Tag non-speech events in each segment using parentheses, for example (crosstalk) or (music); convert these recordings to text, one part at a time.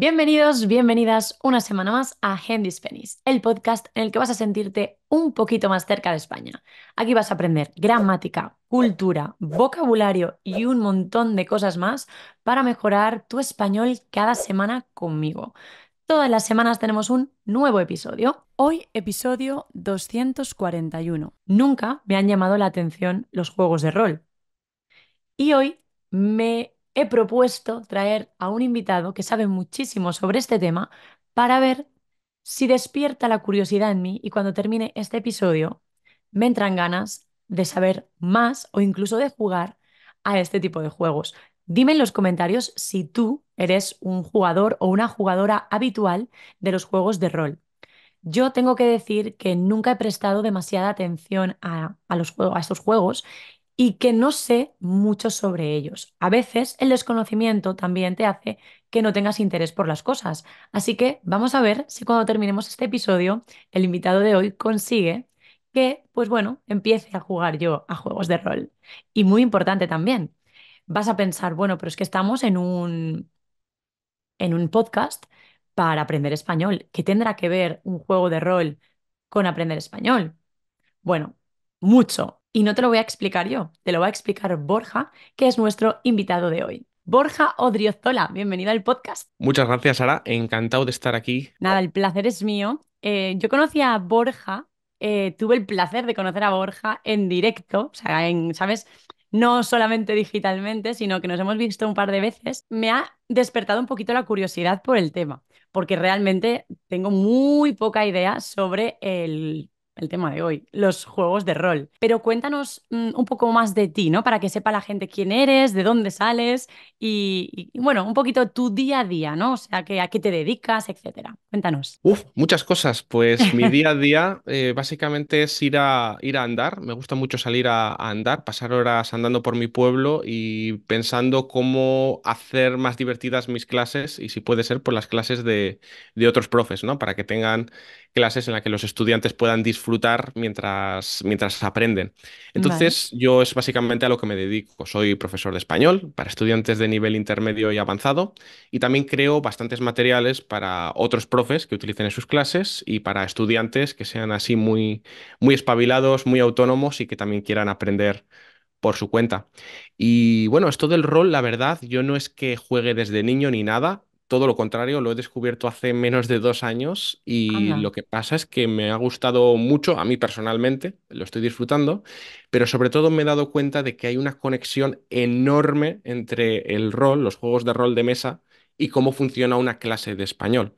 Bienvenidos, bienvenidas una semana más a Handyspenis, el podcast en el que vas a sentirte un poquito más cerca de España. Aquí vas a aprender gramática, cultura, vocabulario y un montón de cosas más para mejorar tu español cada semana conmigo. Todas las semanas tenemos un nuevo episodio. Hoy episodio 241. Nunca me han llamado la atención los juegos de rol. Y hoy me he propuesto traer a un invitado que sabe muchísimo sobre este tema para ver si despierta la curiosidad en mí y cuando termine este episodio me entran ganas de saber más o incluso de jugar a este tipo de juegos. Dime en los comentarios si tú eres un jugador o una jugadora habitual de los juegos de rol. Yo tengo que decir que nunca he prestado demasiada atención a, a los, a estos juegos y que no sé mucho sobre ellos. A veces el desconocimiento también te hace que no tengas interés por las cosas. Así que vamos a ver si cuando terminemos este episodio, el invitado de hoy consigue que, pues bueno, empiece a jugar yo a juegos de rol. Y muy importante también, vas a pensar, bueno, pero es que estamos en un, en un podcast para aprender español. ¿Qué tendrá que ver un juego de rol con aprender español? Bueno, mucho, y no te lo voy a explicar yo, te lo va a explicar Borja, que es nuestro invitado de hoy. Borja Odriozola, bienvenido al podcast. Muchas gracias, Sara. Encantado de estar aquí. Nada, el placer es mío. Eh, yo conocí a Borja, eh, tuve el placer de conocer a Borja en directo, o sea, en, ¿sabes? No solamente digitalmente, sino que nos hemos visto un par de veces. Me ha despertado un poquito la curiosidad por el tema, porque realmente tengo muy poca idea sobre el el tema de hoy, los juegos de rol. Pero cuéntanos mm, un poco más de ti, ¿no? Para que sepa la gente quién eres, de dónde sales y, bueno, un poquito tu día a día, ¿no? O sea, que, a qué te dedicas, etcétera. Cuéntanos. Uf, muchas cosas. Pues mi (laughs) día a día eh, básicamente es ir a, ir a andar. Me gusta mucho salir a, andar, pasar horas andando por mi pueblo y pensando cómo hacer más divertidas mis clases y si puede ser, por pues las clases de, de otros profes, ¿no? Para que tengan clases en las que los estudiantes puedan disfrutar mientras, mientras aprenden. Entonces, yo es básicamente a lo que me dedico. Soy profesor de español para estudiantes de nivel intermedio y avanzado y también creo bastantes materiales para otros profes que utilicen en sus clases y para estudiantes que sean así muy, muy espabilados, muy autónomos y que también quieran aprender por su cuenta. Y bueno, esto del rol, la verdad, yo no es que juegue desde niño ni nada, todo lo contrario, lo he descubierto hace menos de dos años y lo que pasa es que me ha gustado mucho, a mí personalmente, lo estoy disfrutando, pero sobre todo me he dado cuenta de que hay una conexión enorme entre el rol, los juegos de rol de mesa y cómo funciona una clase de español.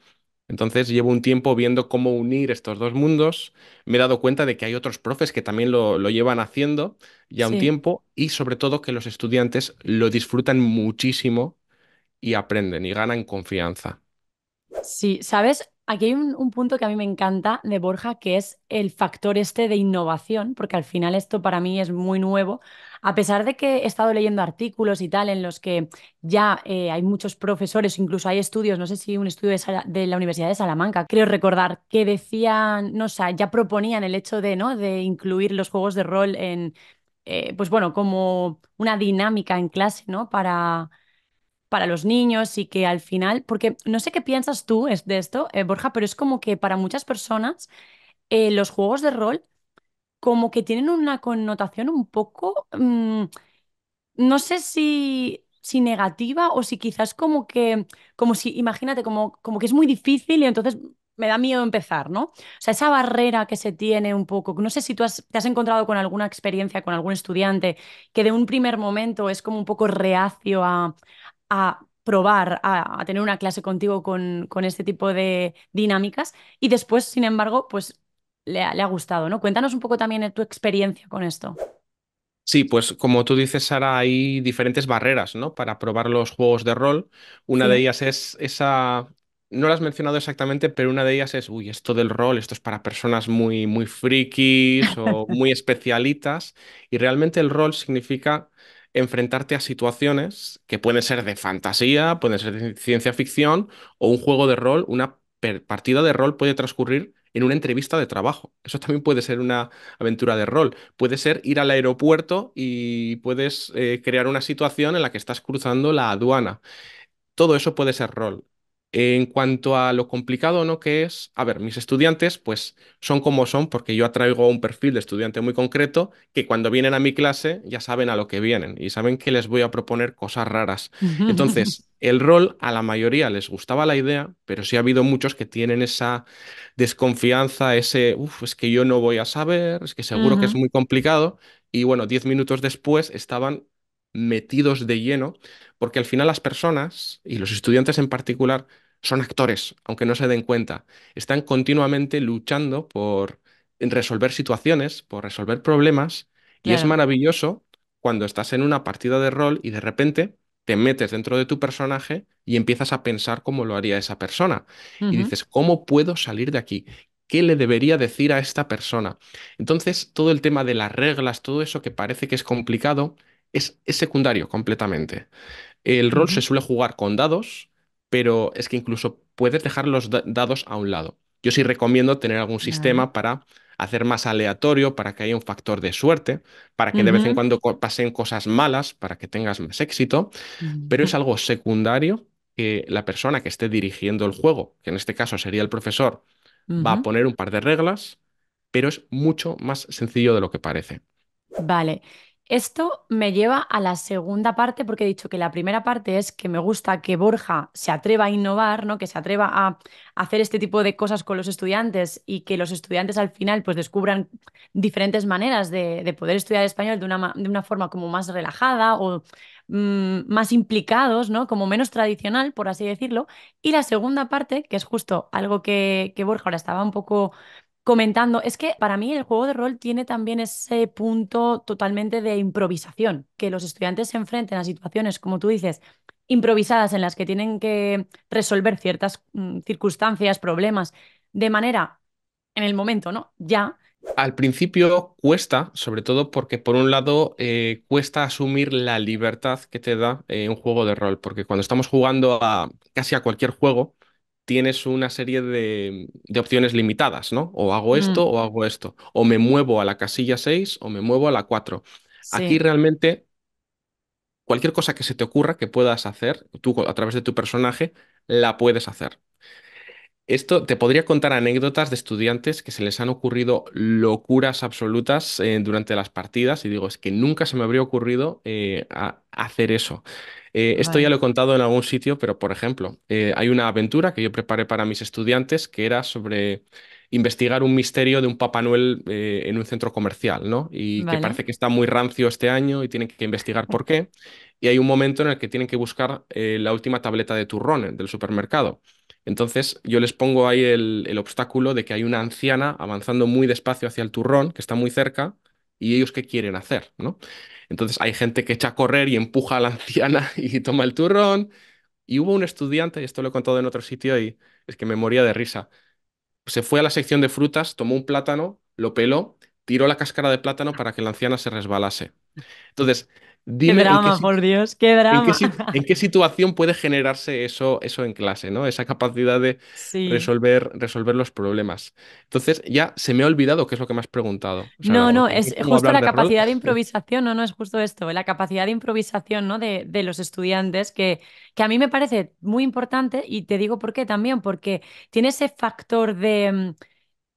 Entonces llevo un tiempo viendo cómo unir estos dos mundos. Me he dado cuenta de que hay otros profes que también lo, llevan haciendo ya un tiempo y sobre todo que los estudiantes lo disfrutan muchísimo y aprenden y ganan confianza. Sí, ¿sabes? Aquí hay un, punto que a mí me encanta de Borja, que es el factor este de innovación, porque al final esto para mí es muy nuevo. A pesar de que he estado leyendo artículos y tal en los que ya eh, hay muchos profesores, incluso hay estudios, no sé si un estudio de, la Universidad de Salamanca, creo recordar, que decían, no o ya proponían el hecho de, ¿no? de incluir los juegos de rol en, eh, pues bueno, como una dinámica en clase, ¿no? Para, para los niños y que al final, porque no sé qué piensas tú de esto, eh, Borja, pero es como que para muchas personas eh, los juegos de rol como que tienen una connotación un poco, mm, no sé si, si negativa o si quizás como que, como si, imagínate, como, como que es muy difícil y entonces me da miedo empezar, ¿no? O sea, esa barrera que se tiene un poco, no sé si tú te has encontrado con alguna experiencia, con algún estudiante que de un primer momento es como un poco reacio a, a probar a, tener una clase contigo con, con, este tipo de dinámicas y después, sin embargo, pues le ha, gustado, ¿no? Cuéntanos un poco también eh, tu experiencia con esto. Sí, pues como tú dices, Sara, hay diferentes barreras, ¿no? Para probar los juegos de rol. Una de ellas es esa... No lo has mencionado exactamente, pero una de ellas es, uy, esto del rol, esto es para personas muy, muy frikis o (laughs) muy especialitas. Y realmente el rol significa enfrentarte a situaciones que pueden ser de fantasía, pueden ser de ciencia ficción o un juego de rol, una partida de rol puede transcurrir en una entrevista de trabajo. Eso también puede ser una aventura de rol. Puede ser ir al aeropuerto y puedes eh, crear una situación en la que estás cruzando la aduana. Todo eso puede ser rol. En cuanto a lo complicado no que es, a ver, mis estudiantes pues son como son porque yo atraigo un perfil de estudiante muy concreto que cuando vienen a mi clase ya saben a lo que vienen y saben que les voy a proponer cosas raras. Entonces, (laughs) el rol a la mayoría les gustaba la idea, pero sí ha habido muchos que tienen esa desconfianza, ese, uff, es que yo no voy a saber, es que seguro que es muy complicado. Y bueno, diez minutos después estaban metidos de lleno, porque al final las personas, y los estudiantes en particular, son actores, aunque no se den cuenta. Están continuamente luchando por resolver situaciones, por resolver problemas, y es maravilloso cuando estás en una partida de rol y de repente te metes dentro de tu personaje y empiezas a pensar cómo lo haría esa persona. Y dices, ¿cómo puedo salir de aquí? ¿Qué le debería decir a esta persona? Entonces, todo el tema de las reglas, todo eso que parece que es complicado, es, secundario completamente. El rol se suele jugar con dados, pero es que incluso puedes dejar los dados a un lado. Yo sí recomiendo tener algún sistema para hacer más aleatorio, para que haya un factor de suerte, para que de vez en cuando pasen cosas malas, para que tengas más éxito, pero es algo secundario que la persona que esté dirigiendo el juego, que en este caso sería el profesor, va a poner un par de reglas, pero es mucho más sencillo de lo que parece. Vale. Esto me lleva a la segunda parte, porque he dicho que la primera parte es que me gusta que Borja se atreva a innovar, ¿no? Que se atreva a hacer este tipo de cosas con los estudiantes y que los estudiantes al final pues descubran diferentes maneras de, poder estudiar español de una, de una, forma como más relajada o mm, más implicados, ¿no? Como menos tradicional, por así decirlo. Y la segunda parte, que es justo algo que, que Borja ahora estaba un poco comentando, es que para mí el juego de rol tiene también ese punto totalmente de improvisación, que los estudiantes se enfrenten a situaciones, como tú dices, improvisadas en las que tienen que resolver ciertas mm, circunstancias, problemas, de manera en el momento, ¿no? Ya. Al principio cuesta, sobre todo porque por un lado eh, cuesta asumir la libertad que te da eh, un juego de rol, porque cuando estamos jugando a casi a cualquier juego, tienes una serie de, opciones limitadas, ¿no? O hago esto mm. o hago esto, o me muevo a la casilla 6 o me muevo a la 4. Aquí realmente cualquier cosa que se te ocurra que puedas hacer, tú a través de tu personaje, la puedes hacer. Esto te podría contar anécdotas de estudiantes que se les han ocurrido locuras absolutas eh, durante las partidas y digo, es que nunca se me habría ocurrido eh, hacer eso. Eh, esto ya lo he contado en algún sitio, pero por ejemplo, hay una aventura que yo preparé para mis estudiantes que era sobre investigar un misterio de un Papá Noel en un centro comercial, ¿no? Y que parece que está muy rancio este año y tienen que investigar por qué. Y hay un momento en el que tienen que buscar la última tableta de turrón del supermercado. Entonces yo les pongo ahí el, obstáculo de que hay una anciana avanzando muy despacio hacia el turrón, que está muy cerca, y ellos qué quieren hacer, ¿no? Entonces hay gente que echa a correr y empuja a la (laughs) anciana y toma el turrón. Y hubo un estudiante, y esto lo he contado en otro sitio y es que me moría de risa, se fue a la sección de frutas, tomó un plátano, lo peló, tiró la cáscara de plátano para que la anciana se resbalase. Entonces, dime. en qué, por Dios, qué En qué, (laughs) situación puede generarse eso, eso en clase, ¿no? Esa capacidad de resolver, resolver los problemas. Entonces, ya se me ha olvidado qué es lo que me has preguntado. no, no, es justo la capacidad de improvisación, no, no, es justo esto, la capacidad de improvisación, ¿no? De, de los estudiantes que, que a mí me parece muy importante y te digo por qué también, porque tiene ese factor de mm,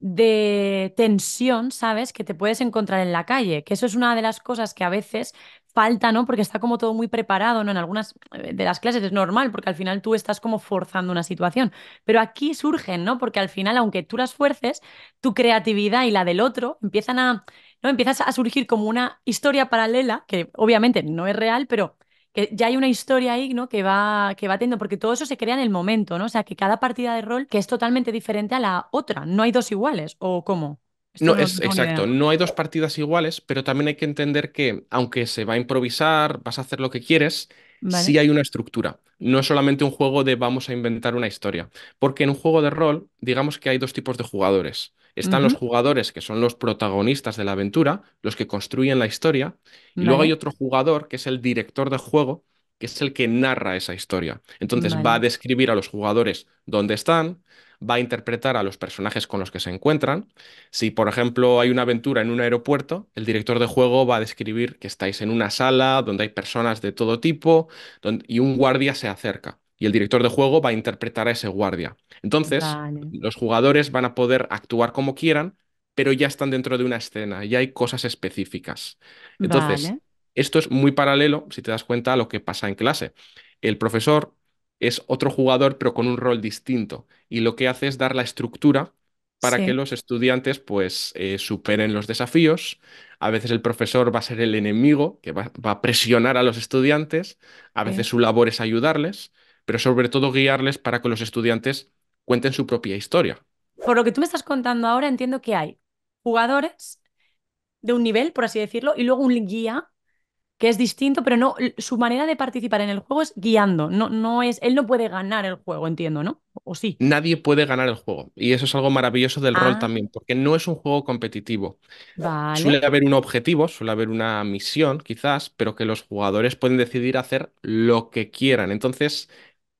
de tensión, ¿sabes? Que te puedes encontrar en la calle, que eso es una de las cosas que a veces falta, ¿no? Porque está como todo muy preparado, ¿no? En algunas eh, de las clases es normal, porque al final tú estás como forzando una situación, pero aquí surgen, ¿no? Porque al final, aunque tú las fuerces, tu creatividad y la del otro empiezan a, ¿no? Empiezas a surgir como una historia paralela, que obviamente no es real, pero que ya hay una historia ahí, ¿no? Que va, que va teniendo, porque todo eso se crea en el momento, ¿no? O sea, que cada partida de rol que es totalmente diferente a la otra, no hay dos iguales, ¿o cómo? no, es exacto. No hay dos partidas iguales, pero también hay que entender que, aunque se va a improvisar, vas a hacer lo que quieres, sí hay una estructura. No es solamente un juego de vamos a inventar una historia. Porque en un juego de rol, digamos que hay dos tipos de jugadores. Están los jugadores que son los protagonistas de la aventura, los que construyen la historia, y luego hay otro jugador que es el director de juego, que es el que narra esa historia. Entonces va a describir a los jugadores dónde están, va a interpretar a los personajes con los que se encuentran. Si, por ejemplo, hay una aventura en un aeropuerto, el director de juego va a describir que estáis en una sala donde hay personas de todo tipo y un guardia se acerca y el director de juego va a interpretar a ese guardia. Entonces, los jugadores van a poder actuar como quieran, pero ya están dentro de una escena, ya hay cosas específicas. Entonces, esto es muy paralelo, si te das cuenta, a lo que pasa en clase. El profesor es otro jugador, pero con un rol distinto, y lo que hace es dar la estructura para que los estudiantes pues eh, superen los desafíos. A veces el profesor va a ser el enemigo que va, a presionar a los estudiantes, a veces su labor es ayudarles, pero sobre todo guiarles para que los estudiantes cuenten su propia historia. Por lo que tú me estás contando ahora, entiendo que hay jugadores de un nivel, por así decirlo, y luego un guía que es distinto, pero no su manera de participar en el juego es guiando, no, no es él no puede ganar el juego, entiendo, ¿no? O sí. Nadie puede ganar el juego y eso es algo maravilloso del rol ah. también, porque no es un juego competitivo. Suele haber un objetivo, suele haber una misión, quizás, pero que los jugadores pueden decidir hacer lo que quieran. Entonces,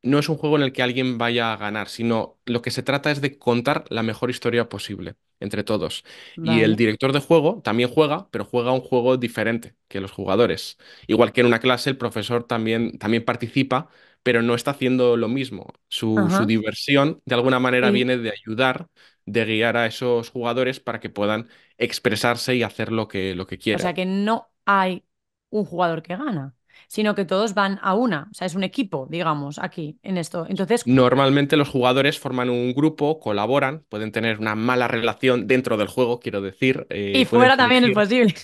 no es un juego en el que alguien vaya a ganar, sino lo que se trata es de contar la mejor historia posible entre todos. Y el director de juego también juega, pero juega un juego diferente que los jugadores. Igual que en una clase, el profesor también, también participa, pero no está haciendo lo mismo. Su, diversión, de alguna manera, viene de ayudar, de guiar a esos jugadores para que puedan expresarse y hacer lo que, lo que quieran. O sea que no hay un jugador que gana sino que todos van a una, o sea, es un equipo, digamos, aquí en esto. Entonces, normalmente los jugadores forman un grupo, colaboran, pueden tener una mala relación dentro del juego, quiero decir. Eh, y fuera también es posible.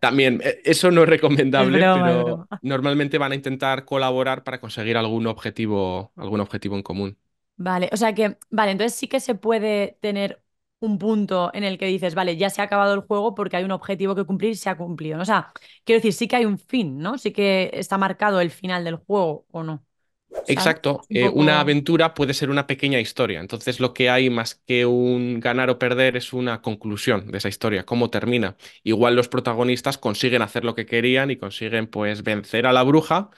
También, eh, eso no es recomendable, pero normalmente van a intentar colaborar para conseguir algún objetivo, algún objetivo en común. Vale, o sea que, vale, entonces sí que se puede tener un punto en el que dices, vale, ya se ha acabado el juego porque hay un objetivo que cumplir y se ha cumplido. O sea, quiero decir, sí que hay un fin, ¿no? Sí que está marcado el final del juego o no. Exacto, eh, una aventura puede ser una pequeña historia, entonces lo que hay más que un ganar o perder es una conclusión de esa historia, cómo termina. Igual los protagonistas consiguen hacer lo que querían y consiguen pues vencer a la bruja,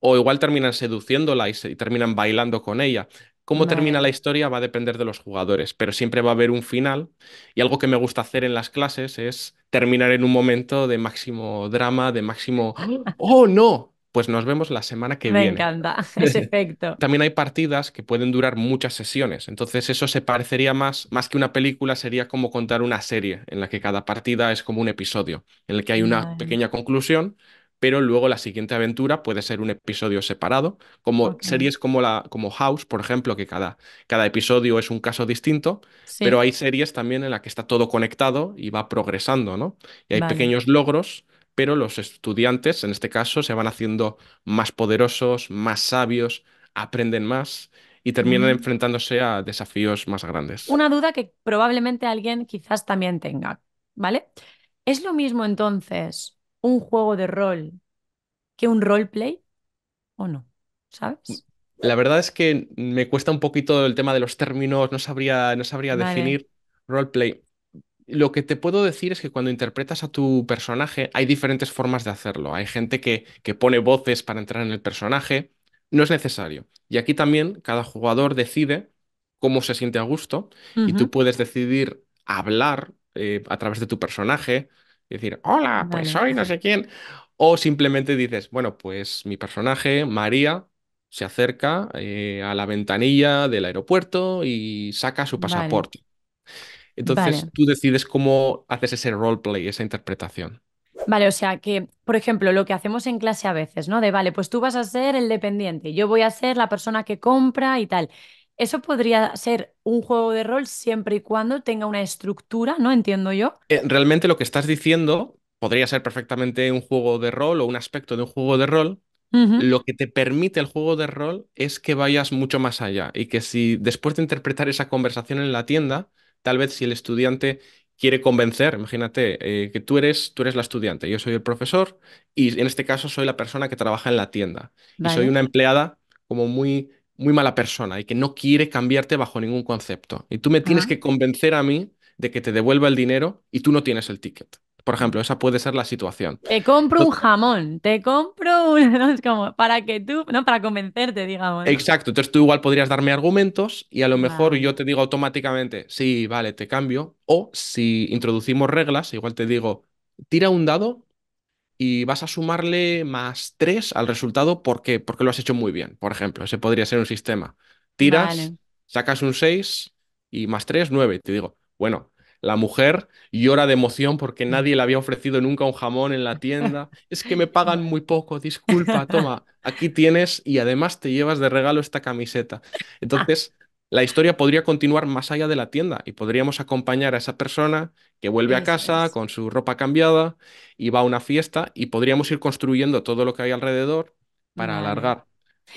o igual terminan seduciéndola y, terminan bailando con ella. Cómo termina la historia va a depender de los jugadores, pero siempre va a haber un final. Y algo que me gusta hacer en las clases es terminar en un momento de máximo drama, de máximo ¡Ah! ¡Oh, no! Pues nos vemos la semana que viene. Me encanta (laughs) ese efecto. También hay partidas que pueden durar muchas sesiones, entonces eso se parecería más, más que una película, sería como contar una serie en la que cada partida es como un episodio, en el que hay una pequeña conclusión, pero luego la siguiente aventura puede ser un episodio separado, como series como, la, como House, por ejemplo, que cada, cada episodio es un caso distinto, pero hay series también en las que está todo conectado y va progresando, ¿no? Y hay pequeños logros, pero los estudiantes, en este caso, se van haciendo más poderosos, más sabios, aprenden más y terminan mm. enfrentándose a desafíos más grandes. Una duda que probablemente alguien quizás también tenga, ¿vale? ¿Es lo mismo entonces un juego de rol que un roleplay o no, ¿sabes? Mm, la verdad es que me cuesta un poquito el tema de los términos, no sabría, no sabría definir roleplay. Lo que te puedo decir es que cuando interpretas a tu personaje hay diferentes formas de hacerlo. Hay gente que, pone voces para entrar en el personaje. No es necesario. Y aquí también cada jugador decide cómo se siente a gusto y tú puedes decidir hablar eh, a través de tu personaje, y decir, hola, pues hoy soy no sé quién. O simplemente dices, bueno, pues mi personaje, María, se acerca eh, a la ventanilla del aeropuerto y saca su pasaporte. Entonces tú decides cómo haces ese roleplay, esa interpretación. Vale, o sea que, por ejemplo, lo que hacemos en clase a veces, ¿no? De, vale, pues tú vas a ser el dependiente, yo voy a ser la persona que compra y tal. Eso podría ser un juego de rol siempre y cuando tenga una estructura, ¿no? Entiendo yo. Eh, realmente lo que estás diciendo podría ser perfectamente un juego de rol o un aspecto de un juego de rol. Lo que te permite el juego de rol es que vayas mucho más allá y que si después de interpretar esa conversación en la tienda, tal vez si el estudiante quiere convencer, imagínate eh, que tú eres, tú eres la estudiante, yo soy el profesor y en este caso soy la persona que trabaja en la tienda y soy una empleada como muy muy mala persona y que no quiere cambiarte bajo ningún concepto. Y tú me tienes que convencer a mí de que te devuelva el dinero y tú no tienes el ticket. Por ejemplo, esa puede ser la situación. Te compro un jamón, te compro un... (laughs) Es como para que tú, no, para convencerte, digamos. Exacto, entonces tú igual podrías darme argumentos y a lo mejor yo te digo automáticamente, sí, vale, te cambio. O si introducimos reglas, igual te digo, tira un dado y vas a sumarle más 3 al resultado porque, porque lo has hecho muy bien, por ejemplo. Ese podría ser un sistema. Tiras, sacas un 6 y más 3, 9. te digo, bueno, la mujer llora de emoción porque nadie le había ofrecido nunca un jamón en la tienda. (laughs) Es que me pagan muy poco, disculpa, toma, aquí tienes y además te llevas de regalo esta camiseta. (laughs) Ah. Entonces, la historia podría continuar más allá de la tienda y podríamos acompañar a esa persona que vuelve a casa con su ropa cambiada y va a una fiesta y podríamos ir construyendo todo lo que hay alrededor para alargar.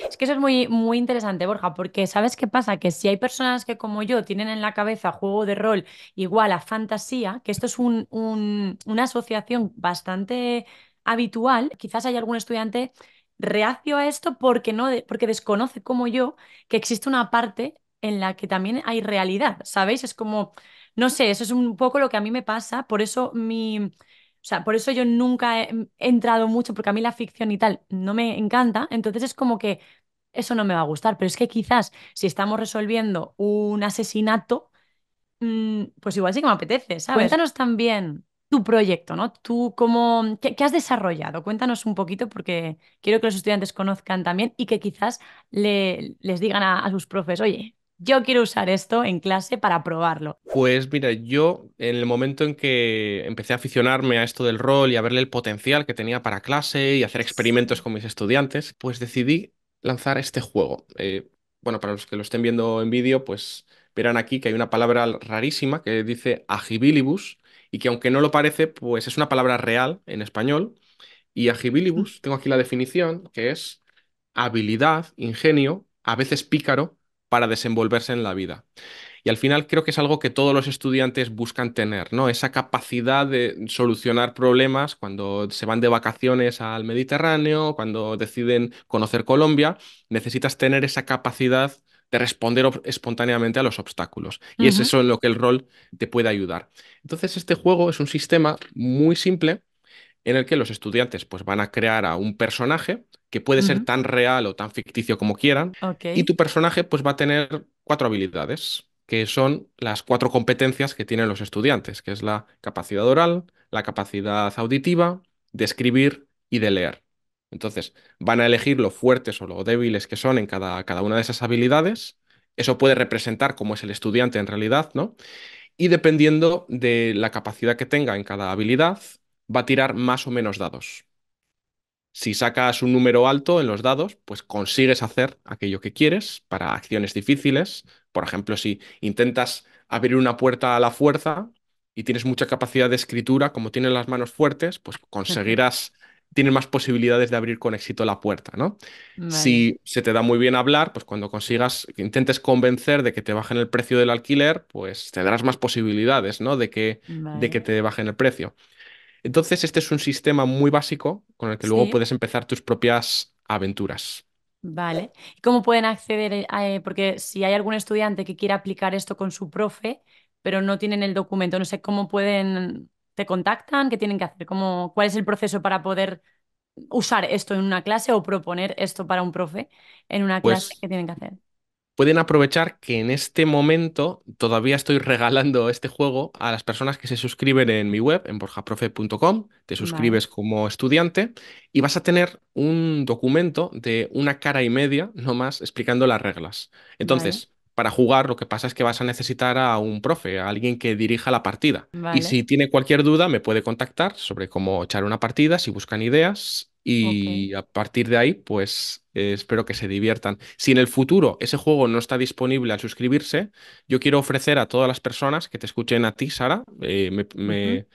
Es que eso es muy, muy interesante, Borja, porque ¿sabes qué pasa? Que si hay personas que como yo tienen en la cabeza juego de rol igual a fantasía, que esto es una asociación bastante habitual, quizás hay algún estudiante reacio a esto porque, no porque desconoce como yo que existe una parte en la que también hay realidad, ¿sabéis? Es como, no sé, eso es un poco lo que a mí me pasa, por eso mi... O sea, por eso yo nunca mm, he entrado mucho, porque a mí la ficción y tal no me encanta. Entonces es como que eso no me va a gustar. Pero es que quizás si estamos resolviendo un asesinato, mm, pues igual sí que me apetece, ¿sabes? Pues Cuéntanos también tu proyecto, ¿no? Tú cómo, qué, has desarrollado? Cuéntanos un poquito porque quiero que los estudiantes conozcan también y que quizás les digan a sus profes, oye, yo quiero usar esto en clase para probarlo? Pues mira, yo en el momento en que empecé a aficionarme a esto del rol y a verle el potencial que tenía para clase y hacer experimentos con mis estudiantes, pues decidí lanzar este juego. Eh, bueno, para los que lo estén viendo en vídeo, pues verán aquí que hay una palabra rarísima que dice agibilibus y que aunque no lo parece, pues es una palabra real en español. Y agibilibus, mm. tengo aquí la definición, que es habilidad, ingenio, a veces pícaro, para desenvolverse en la vida. Y al final creo que es algo que todos los estudiantes buscan tener, ¿no? Esa capacidad de solucionar problemas cuando se van de vacaciones al Mediterráneo, cuando deciden conocer Colombia, necesitas tener esa capacidad de responder espontáneamente a los obstáculos. Y es eso en lo que el rol te puede ayudar. Entonces, este juego es un sistema muy simple en el que los estudiantes pues, van a crear a un personaje que puede ser tan real o tan ficticio como quieran, y tu personaje pues, va a tener cuatro habilidades, que son las cuatro competencias que tienen los estudiantes, que es la capacidad oral, la capacidad auditiva, de escribir y de leer. Entonces, van a elegir lo fuertes o lo débiles que son en cada, cada una de esas habilidades. Eso puede representar cómo es el estudiante en realidad, ¿no? Y dependiendo de la capacidad que tenga en cada habilidad, va a tirar más o menos dados. Si sacas un número alto en los dados, pues consigues hacer aquello que quieres para acciones difíciles. Por ejemplo, si intentas abrir una puerta a la fuerza y tienes mucha capacidad de escritura, como tienes las manos fuertes, pues conseguirás, tienes más posibilidades de abrir con éxito la puerta, ¿no? Si se te da muy bien hablar, pues cuando consigas, intentes convencer de que te bajen el precio del alquiler, pues tendrás más posibilidades, ¿no? De que, de que te bajen el precio. Entonces, este es un sistema muy básico con el que luego puedes empezar tus propias aventuras. Vale. ¿Y cómo pueden acceder? Eh, eh, porque si hay algún estudiante que quiera aplicar esto con su profe, pero no tienen el documento, no sé cómo pueden, te contactan, qué tienen que hacer, ¿Cómo, cuál es el proceso para poder usar esto en una clase o proponer esto para un profe en una pues clase, ¿qué tienen que hacer? pueden aprovechar que en este momento todavía estoy regalando este juego a las personas que se suscriben en mi web, en borjaprofe.com, te suscribes como estudiante y vas a tener un documento de una cara y media, no más, explicando las reglas. Entonces... Para jugar lo que pasa es que vas a necesitar a un profe, a alguien que dirija la partida. Y si tiene cualquier duda me puede contactar sobre cómo echar una partida, si buscan ideas y a partir de ahí, pues eh, espero que se diviertan. Si en el futuro ese juego no está disponible al suscribirse, yo quiero ofrecer a todas las personas que te escuchen a ti, Sara, eh, me,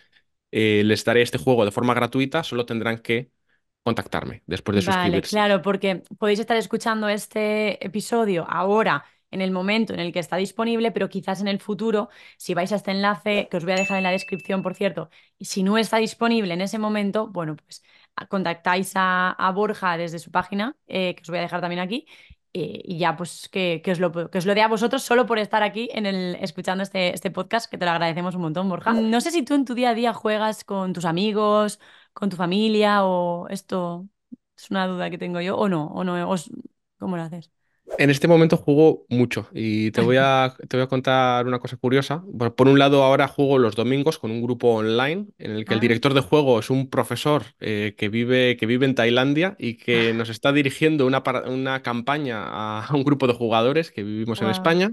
eh, les daré este juego de forma gratuita, solo tendrán que contactarme después de vale, Claro, porque podéis estar escuchando este episodio ahora en el momento en el que está disponible, pero quizás en el futuro, si vais a este enlace, que os voy a dejar en la descripción, por cierto, y si no está disponible en ese momento, bueno, pues contactáis a, Borja desde su página, eh, que os voy a dejar también aquí, eh, y ya pues que, os lo, que os lo dé a vosotros solo por estar aquí en el, escuchando este, este podcast, que te lo agradecemos un montón, Borja. Mm. No sé si tú en tu día a día juegas con tus amigos, con tu familia, o esto es una duda que tengo yo, o no, o no, ¿cómo lo haces? En este momento juego mucho y te voy a, voy a contar una cosa curiosa. Por, un lado, ahora juego los domingos con un grupo online en el que el ah. director de juego es un profesor eh, que, vive, que vive en Tailandia y que ah. nos está dirigiendo una, una campaña a (laughs) un grupo de jugadores que vivimos en España.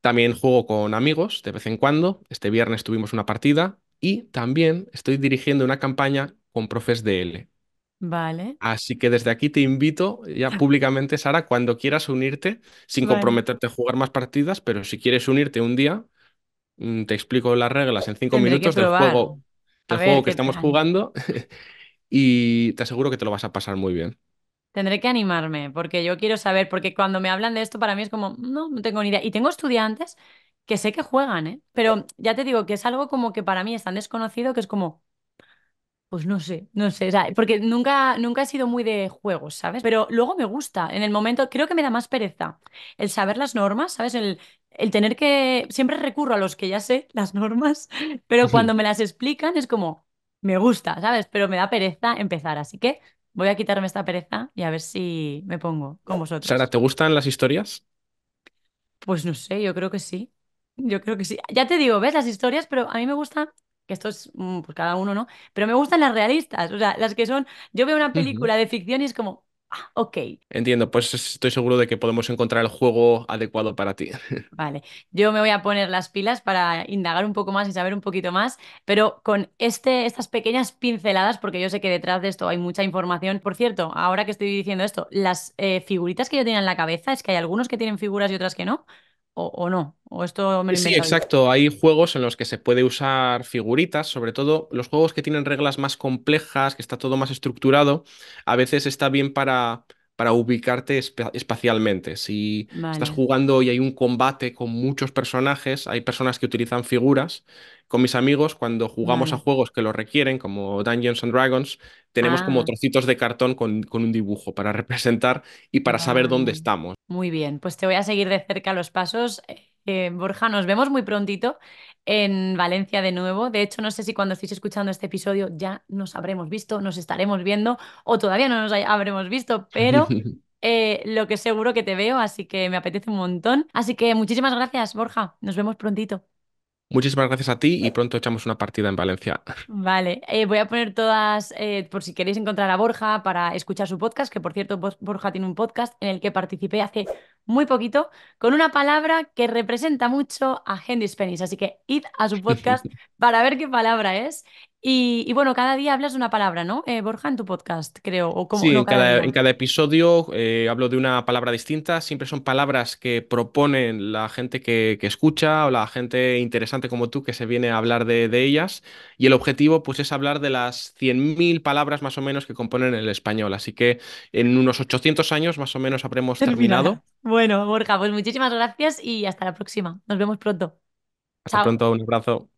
También juego con amigos de vez en cuando. Este viernes tuvimos una partida y también estoy dirigiendo una campaña con profes de L. Vale. Así que desde aquí te invito ya ah. públicamente, Sara, cuando quieras unirte, sin comprometerte a jugar más partidas, pero si quieres unirte un día, mm, te explico las reglas en cinco minutos del juego, juego que estamos jugando (laughs) y te aseguro que te lo vas a pasar muy bien. Tendré que animarme porque yo quiero saber, porque cuando me hablan de esto para mí es como, no, no tengo ni idea. Y tengo estudiantes que sé que juegan, ¿eh? Pero ya te digo que es algo como que para mí es tan desconocido que es como, pues no sé, no sé, porque nunca, nunca he sido muy de juegos, ¿sabes? Pero luego me gusta, en el momento creo que me da más pereza el saber las normas, ¿sabes? El, el tener que, siempre recurro a los que ya sé (laughs) las normas, pero cuando me las explican es como, me gusta, ¿sabes? Pero me da pereza empezar, así que voy a quitarme esta pereza y a ver si me pongo con vosotros. Sara, ¿te gustan las historias? Pues no sé, yo creo que sí. Yo creo que sí. Ya te digo, ves las historias, pero a mí me gusta esto es mm, pues, cada uno, ¿no? Pero me gustan las realistas, o sea, las que son, yo veo una película de ficción y es como, Ah, ok. Entiendo, pues estoy seguro de que podemos encontrar el juego adecuado para ti. (laughs) Vale, yo me voy a poner las pilas para indagar un poco más y saber un poquito más, pero con este, estas pequeñas pinceladas, porque yo sé que detrás de esto hay mucha información. Por cierto, ahora que estoy diciendo esto, las eh, figuritas que yo tenía en la cabeza, es que hay algunos que tienen figuras y otras que no o, no. O esto me sí, exacto. Hay juegos en los que se puede usar figuritas, sobre todo los juegos que tienen reglas más complejas, que está todo más estructurado. A veces está bien para para ubicarte espacialmente. Si estás jugando y hay un combate con muchos personajes, hay personas que utilizan figuras. Con mis amigos, cuando jugamos a juegos que lo requieren, como Dungeons and Dragons, tenemos como ah. trocitos de cartón con, un dibujo para (laughs) representar y para saber dónde estamos. Muy bien, pues te voy a seguir de cerca los pasos. Eh, eh, Borja, nos vemos muy prontito en Valencia de nuevo. De hecho, no sé si cuando estéis escuchando este episodio ya nos habremos visto, nos estaremos viendo o todavía no nos habremos visto, pero (laughs) eh, lo que seguro que te veo, así que me apetece un montón. Así que muchísimas gracias, Borja. Nos vemos prontito. Muchísimas gracias a ti y pronto echamos una partida en Valencia. Vale, eh, voy a poner todas, eh, por si queréis encontrar a Borja para escuchar su podcast, que por cierto Borja tiene un podcast en el que participé hace muy poquito, con una palabra que representa mucho a Henry Penis, Así que id a su podcast (laughs) para ver qué palabra es. Y, bueno, cada día hablas de una palabra, ¿no? Eh, Borja, en tu podcast, creo. O sí, en, cada, episodio eh, hablo de una palabra distinta. Siempre son palabras que proponen la gente que, escucha o la gente interesante como tú que se viene a hablar de, ellas. Y el objetivo, pues, es hablar de las 100.000 palabras más o menos que componen el español. Así que en unos 800 años más o menos habremos terminado. Bueno, Borja, pues muchísimas gracias y hasta la próxima. Nos vemos pronto. Hasta pronto, un abrazo.